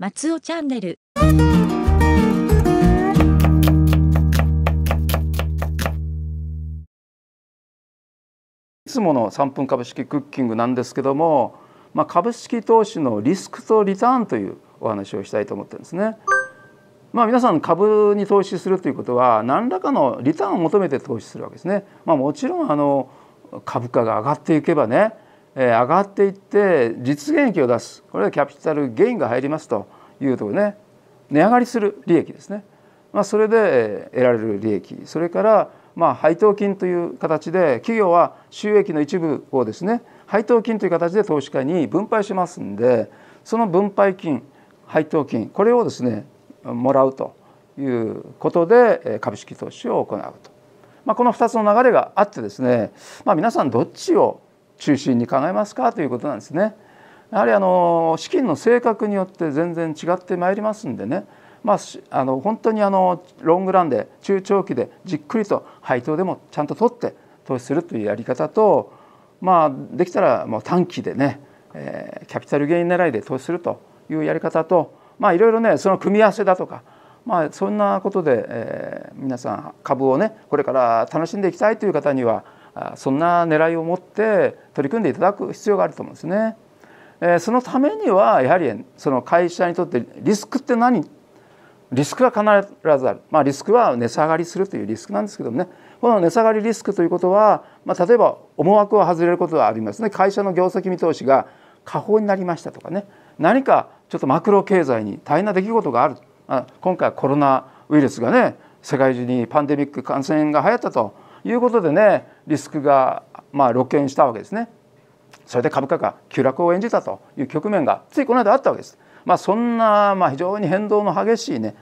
松尾チャンネルいつもの三分株式クッキングなんですけども、まあ、株式投資のリスクとリターンというお話をしたいと思ってるんですね。まあ、皆さん株に投資するということは何らかのリターンを求めて投資するわけですね。まあ、もちろんあの株価が上がっていけばね、えー、上がっていって実現益を出すこれはキャピタルゲインが入りますというところね値上がりする利益ですね、まあ、それで得られる利益それからまあ配当金という形で企業は収益の一部をですね配当金という形で投資家に分配しますんでその分配金配当金これをですねもらうということで株式投資を行うと、まあ、この2つの流れがあってですね、まあ、皆さんどっちを中心に考えますかということなんですね。やはりあの資金の性格によって全然違ってまいりますんでね、まあ、あの本当にあのロングランで中長期でじっくりと配当でもちゃんと取って投資するというやり方と、まあ、できたらもう短期でね、えー、キャピタルゲイン狙いで投資するというやり方と、まあ、いろいろねその組み合わせだとか、まあ、そんなことで、えー、皆さん株をねこれから楽しんでいきたいという方にはそんな狙いを持って取り組んでいただく必要があると思うんですね。えそのためにはやはりその会社にとってリスクって何リスクは必ずある、まあ、リスクは値下がりするというリスクなんですけどもねこの値下がりリスクということは、まあ、例えば思惑を外れることはありますね会社の業績見通しが下方になりましたとかね何かちょっとマクロ経済に大変な出来事があるあ今回はコロナウイルスがね世界中にパンデミック感染が流行ったということでねリスクがまあ露見したわけですね。それで株価が急落を演じたという局面がついこの間あったわけです。まあ、そんなま非常に変動の激しいね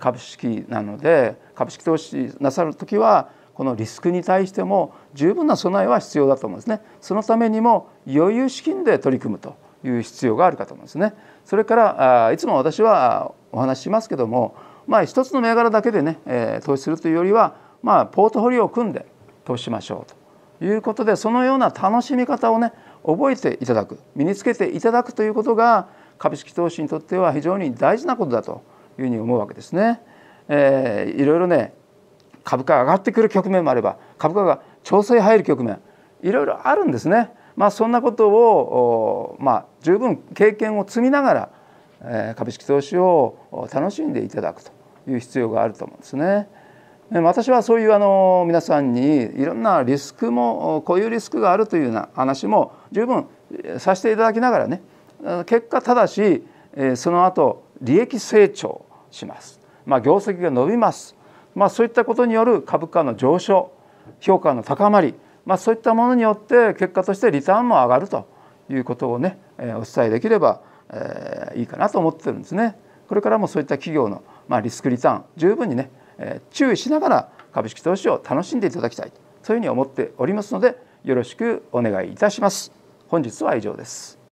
株式なので株式投資なさる時はこのリスクに対しても十分な備えは必要だと思うんですね。そのためにも余裕資金で取り組むという必要があるかと思うんですね。それからいつも私はお話ししますけども、まあ、一つの銘柄だけでね投資するというよりは、まあ、ポートフォリオを組んで投資しましょうということでそのような楽しみ方をね覚えていただく身につけていただくということが株式投資にとっては非常に大事なことだというふうに思うわけですね。えー、いろいろね株価が上がってくる局面もあれば株価が調整入る局面いろいろあるんですね。まあ、そんなことを、まあ、十分経験を積みながら、えー、株式投資を楽しんでいただくという必要があると思うんですね。私はそういうあの皆さんにいろんなリスクもこういうリスクがあるというような話も十分させていただきながらね結果ただしその後利益成長します、まあ、業績が伸びます、まあ、そういったことによる株価の上昇評価の高まり、まあ、そういったものによって結果としてリターンも上がるということをねお伝えできればいいかなと思ってるんですね。これからもそういった企業のリスクリターン十分にねえ注意しながら株式投資を楽しんでいただきたいそういうふうに思っておりますのでよろしくお願いいたします。本日は以上です。